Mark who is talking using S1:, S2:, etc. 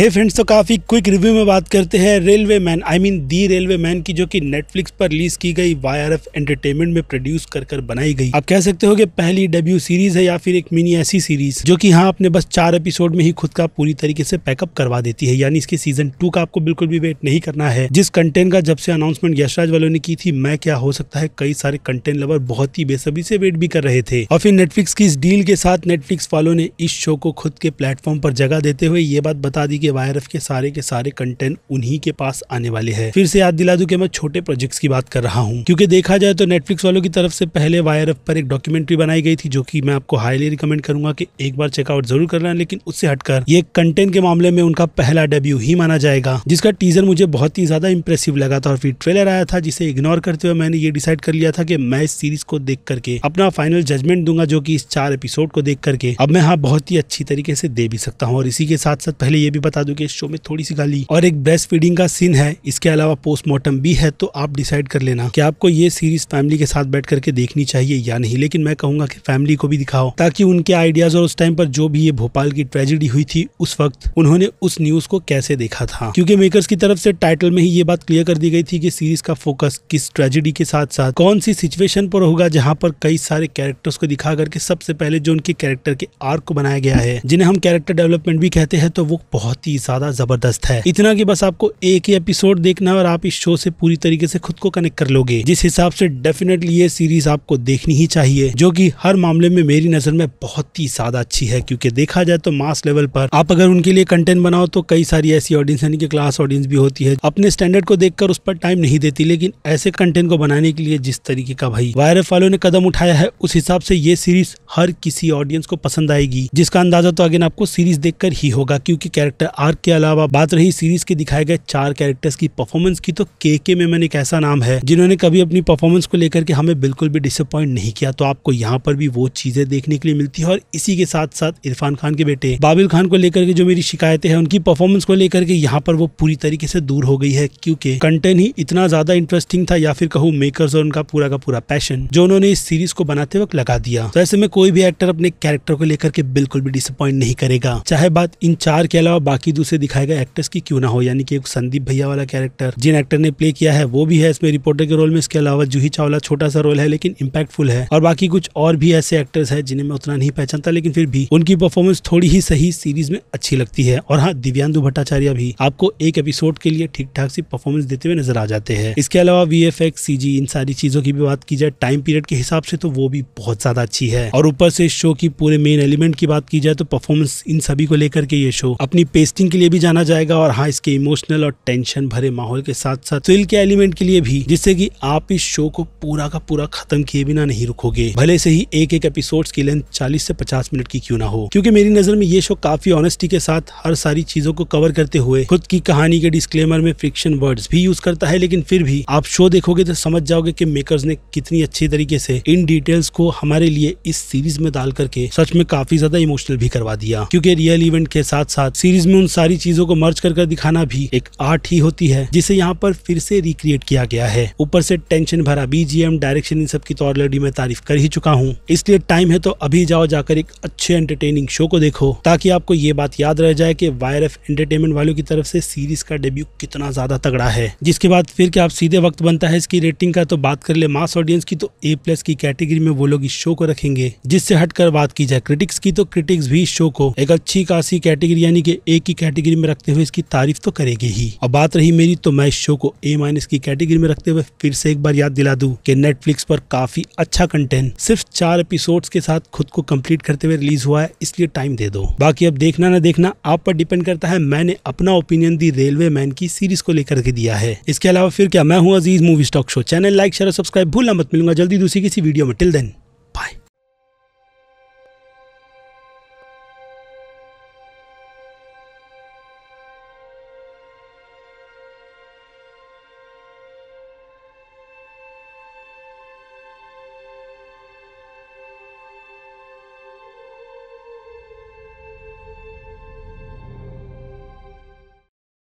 S1: हे hey friends तो काफ़ी quick review में बात करते हैं railway man I mean the railway man की जो कि नेटफ्लिक्स पर रिलीज की गई वाई आर एफ एंटरटेनमेंट में प्रोड्यूस कर कर बनाई गई आप कह सकते हो कि पहली डेब्यू सीरीज है या फिर एक मिनी ऐसी सीरीज जो कि हाँ अपने बस चार एपिसोड में ही खुद का पूरी तरीके से पैकअप करवा देती है यानी इसके सीजन टू का आपको बिल्कुल भी वेट नहीं करना है जिस कंटेंट का जब से अनाउंसमेंट यशराज वालों ने की थी मैं क्या हो सकता है कई सारे कंटेंट लवर बहुत ही बेसब्री से वेट भी कर रहे थे और फिर नेटफ्लिक्स की इस डील के साथ नेटफ्लिक्स वालों ने इस शो को खुद के प्लेटफॉर्म पर जगह देते हुए ये बात बता दी कि ये वायरफ के सारे के सारे कंटेंट उन्हीं के पास आने वाले हैं फिर से याद दिला दू कि मैं छोटे प्रोजेक्ट्स की बात कर रहा हूं क्योंकि देखा जाए तो नेटफ्लिक्स वालों की तरफ से पहले वायरफ पर एक डॉक्यूमेंट्री बनाई गई थी जो की मैं आपको हाईली रिकमेंड करूंगा की एक बार चेकआउट जरूर करना लेकिन उससे हटकर ये कंटेंट के मामले में उनका पहला डेब्यू ही माना जाएगा जिसका टीजर मुझे बहुत ही ज्यादा इंप्रेसिव लगा था और फिर ट्रेलर आया था जिसे इग्नोर करते हुए मैंने ये डिसाइड कर लिया था कि मैं इस सीरीज को देख करके अपना फाइनल जजमेंट दूंगा जो कि इस चार एपिसोड को देख करके अब मैं हाँ बहुत ही अच्छी तरीके से दे भी सकता हूँ और इसी के साथ साथ पहले ये भी बता दूं कि इस शो में थोड़ी सी गाली और एक ब्रेस्ट फीडिंग का सीन है इसके अलावा पोस्टमार्टम भी है तो आप डिसाइड कर लेना कि आपको ये सीरीज फैमिली के साथ बैठ करके देखनी चाहिए या नहीं लेकिन मैं कहूंगा कि फैमिली को भी दिखाओ ताकि उनके आइडियाज और उस टाइम पर जो भी ये भोपाल की ट्रेजिडी हुई थी उस वक्त उन्होंने उस न्यूज को कैसे देखा था क्योंकि मेकर्स की तरफ से टाइटल में ही ये बात क्लियर कर दी गई थी कि सीरीज का फोकस किस ट्रेजिडी के साथ साथ कौन सी सिचुएशन पर होगा जहाँ पर कई सारे कैरेक्टर्स को दिखा करके सबसे पहले जो उनके कैरेक्टर के आर्क को बनाया गया है जिन्हें हम कैरेक्टर डेवलपमेंट भी कहते हैं तो वो बहुत बहुत ही ज्यादा जबरदस्त है इतना की बस आपको एक ही एपिसोड देखना है और आप इस शो से पूरी तरीके से खुद को कनेक्ट कर लोगे जिस हिसाब से डेफिनेटली ये सीरीज आपको देखनी ही चाहिए जो की हर मामले में मेरी नजर में बहुत ही ज्यादा अच्छी है क्योंकि देखा जाए तो मास लेवल पर आप अगर उनके लिए कंटेंट बनाओ तो कई सारी ऐसी ऑडियंस यानी कि क्लास ऑडियंस भी होती है अपने स्टैंडर्ड को देखकर उस पर टाइम नहीं देती लेकिन ऐसे कंटेंट को बनाने के लिए जिस तरीके का भाई वायरफ वालों ने कदम उठाया है उस हिसाब से ये सीरीज हर किसी ऑडियंस को पसंद आएगी जिसका अंदाजा तो अगेन आपको सीरीज देखकर ही होगा क्योंकि कैरेक्टर आर्क के अलावा बात रही सीरीज के दिखाए गए चार कैरेक्टर्स की परफॉर्मेंस की तो के के मेमन एक ऐसा नाम है जिन्होंने कभी अपनी परफॉर्मेंस को लेकर के हमें बिल्कुल भी डिसअपॉइंट नहीं किया तो आपको यहाँ पर भी वो चीजें देखने के लिए मिलती है और इसी के साथ साथ इरफान खान के बेटे बाबिल खान को लेकर के जो मेरी शिकायतें हैं उनकी परफॉर्मेंस को लेकर के यहाँ पर वो पूरी तरीके से दूर हो गई है क्योंकि कंटेंट ही इतना ज्यादा इंटरेस्टिंग था या फिर कहूँ मेकर्स और उनका पूरा का पूरा पैशन जो उन्होंने इस सीरीज को बनाते वक्त लगा दिया तो ऐसे में कोई भी एक्टर अपने कैरेक्टर को लेकर के बिल्कुल भी डिसअपॉइंट नहीं करेगा चाहे बात इन चार के अलावा बाकी दूसरे दिखाए गए एक्टर्स की क्यों ना हो यानी कि एक संदीप भैया वाला कैरेक्टर जिन एक्टर ने प्ले किया है वो भी है इसमें रिपोर्टर के रोल में इसके अलावा जूही चावला छोटा सा रोल है लेकिन इम्पैक्टफुल है और बाकी कुछ और भी ऐसे एक्टर्स है जिन्हें मैं उतना नहीं पहचानता लेकिन फिर भी उनकी परफॉर्मेंस थोड़ी ही सही सीरीज में अच्छी लगती है और हाँ दिव्यांदु भट्टाचार्य भी आपको एक एपिसोड के लिए ठीक ठाक सी परफॉर्मेंस देते हुए नजर आ जाते हैं इसके अलावा वी एफ इन सारी चीजों की भी बात की जाए टाइम पीरियड के हिसाब से तो वो भी बहुत ज्यादा अच्छी है और ऊपर से शो की पूरे मेन एलिमेंट की बात की जाए तो परफॉर्मेंस इन सभी को लेकर के ये शो अपनी पेश टेस्टिंग के लिए भी जाना जाएगा और हाँ इसके इमोशनल और टेंशन भरे माहौल के साथ साथ थ्रिल के एलिमेंट के लिए भी जिससे कि आप इस शो को पूरा का पूरा खत्म किए बिना नहीं रुकोगे भले से ही एक एक एपिसोड की लेंथ चालीस से पचास मिनट की क्यों ना हो क्योंकि मेरी नजर में ये शो काफी ऑनेस्टी के साथ हर सारी चीजों को कवर करते हुए खुद की कहानी के डिस्क्लेमर में फ्रिक्शन वर्ड्स भी यूज करता है लेकिन फिर भी आप शो देखोगे तो समझ जाओगे कि मेकर्स ने कितनी अच्छी तरीके से इन डिटेल्स को हमारे लिए इस सीरीज में डाल करके सच में काफी ज्यादा इमोशनल भी करवा दिया क्योंकि रियल इवेंट के साथ साथ सीरीज में उन सारी चीजों को मर्ज कर कर दिखाना भी एक आर्ट ही होती है जिसे यहाँ पर फिर से रिक्रिएट किया गया है ऊपर से टेंशन भरा बीजीएम डायरेक्शन इन सब की तो ऑलरेडी मैं तारीफ कर ही चुका हूँ इसलिए टाइम है तो अभी जाओ जाकर एक अच्छे एंटरटेनिंग शो को देखो ताकि आपको ये बात याद रह जाए की वायर एफ एंटरटेनमेंट वालों की तरफ से सीरीज का डेब्यू कितना ज्यादा तगड़ा है जिसके बाद फिर क्या आप सीधे वक्त बनता है इसकी रेटिंग का तो बात कर ले मास ऑडियंस की तो ए प्लस की कैटेगरी में वो लोग इस शो को रखेंगे जिससे हटकर बात की जाए क्रिटिक्स की तो क्रिटिक्स भी इस शो को एक अच्छी खासी कैटेगरी यानी कि एक की कैटेगरी में रखते हुए इसकी तारीफ तो करेगी ही और बात रही मेरी तो मैं इस शो को ए माइनस की कैटेगरी में रखते हुए फिर से एक बार याद दिला दूं कि नेटफ्लिक्स पर काफी अच्छा कंटेंट सिर्फ चार एपिसोड के साथ खुद को कम्प्लीट करते हुए रिलीज हुआ है इसलिए टाइम दे दो बाकी अब देखना ना देखना आप पर डिपेंड करता है मैंने अपना ओपिनियन दी रेलवे मैन की सीरीज को लेकर के दिया है इसके अलावा फिर क्या मैं हूँ Aziz movie stock show channel like share subscribe भूलना मत मिलूंगा जल्दी दूसरी किसी वीडियो में टिल देन